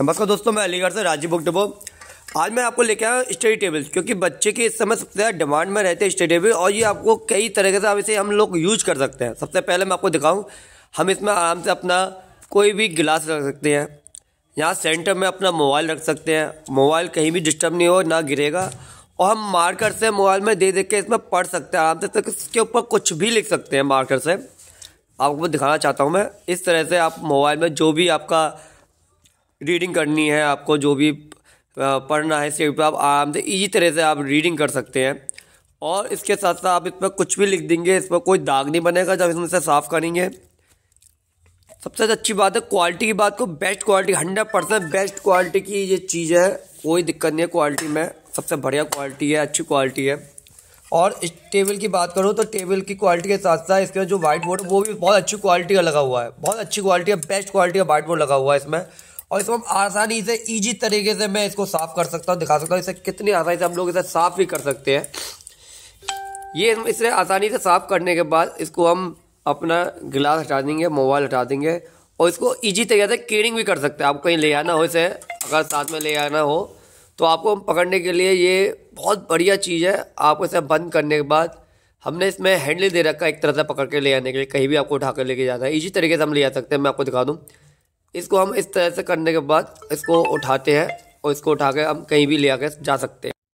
नमस्कार दोस्तों मैं अलीगढ़ से राजीव बुक डिपो आज मैं आपको लेके आया स्टडी टेबल क्योंकि बच्चे के इस समय सबसे ज़्यादा डिमांड में रहते हैं स्टडी टेबल और ये आपको कई तरीके से आप इसे हम लोग यूज कर सकते हैं सबसे पहले मैं आपको दिखाऊं हम इसमें आराम से अपना कोई भी गिलास रख सकते हैं यहाँ सेंटर में अपना मोबाइल रख सकते हैं मोबाइल कहीं भी डिस्टर्ब नहीं हो ना गिरेगा और हम मार्कर से मोबाइल में दे देख के इसमें पढ़ सकते हैं आराम से तो इसके ऊपर कुछ भी लिख सकते हैं मार्कर से आपको दिखाना चाहता हूँ मैं इस तरह से आप मोबाइल में जो भी आपका रीडिंग करनी है आपको जो भी पढ़ना है स्टेट पर आप आराम से ईजी तरह से आप रीडिंग कर सकते हैं और इसके साथ साथ आप इस पर कुछ भी लिख देंगे इस पर कोई दाग नहीं बनेगा जब इसमें से साफ़ करेंगे सबसे अच्छी बात है क्वालिटी की बात को best quality hundred percent best quality की ये चीज़ है कोई दिक्कत नहीं है क्वालिटी में सबसे बढ़िया क्वालिटी है अच्छी क्वालिटी है और इस टेबल की बात करूँ तो टेबल की क्वालिटी के साथ साथ इसका जो वाइट बोर्ड वो भी बहुत अच्छी क्वालिटी का लगा हुआ है बहुत अच्छी क्वालिटी है बेस्ट क्वालिटी का वाइट बोर्ड लगा हुआ है इसमें और इसको हम आसानी से ईजी तरीके से मैं इसको साफ़ कर सकता हूँ दिखा सकता हूँ इसे कितनी आसानी से हम लोग इसे साफ़ भी कर सकते हैं ये इसे आसानी से साफ़ करने के बाद इसको हम अपना गिलास हटा देंगे मोबाइल हटा देंगे और इसको ईजी तरीके से कीड़िंग भी कर सकते हैं आप कहीं ले आना हो इसे अगर साथ में ले आना हो तो आपको हम पकड़ने के लिए ये बहुत बढ़िया चीज़ है आपको इसे बंद करने के बाद हमने इसमें हैंडल दे रखा है एक तरह से पकड़ के ले आने के लिए कहीं भी आपको उठा कर लेके जाना है इजी तरीके से हम ले जा सकते हैं मैं आपको दिखा दूँ इसको हम इस तरह से करने के बाद इसको उठाते हैं और इसको उठा के हम कहीं भी ले आकर जा सकते हैं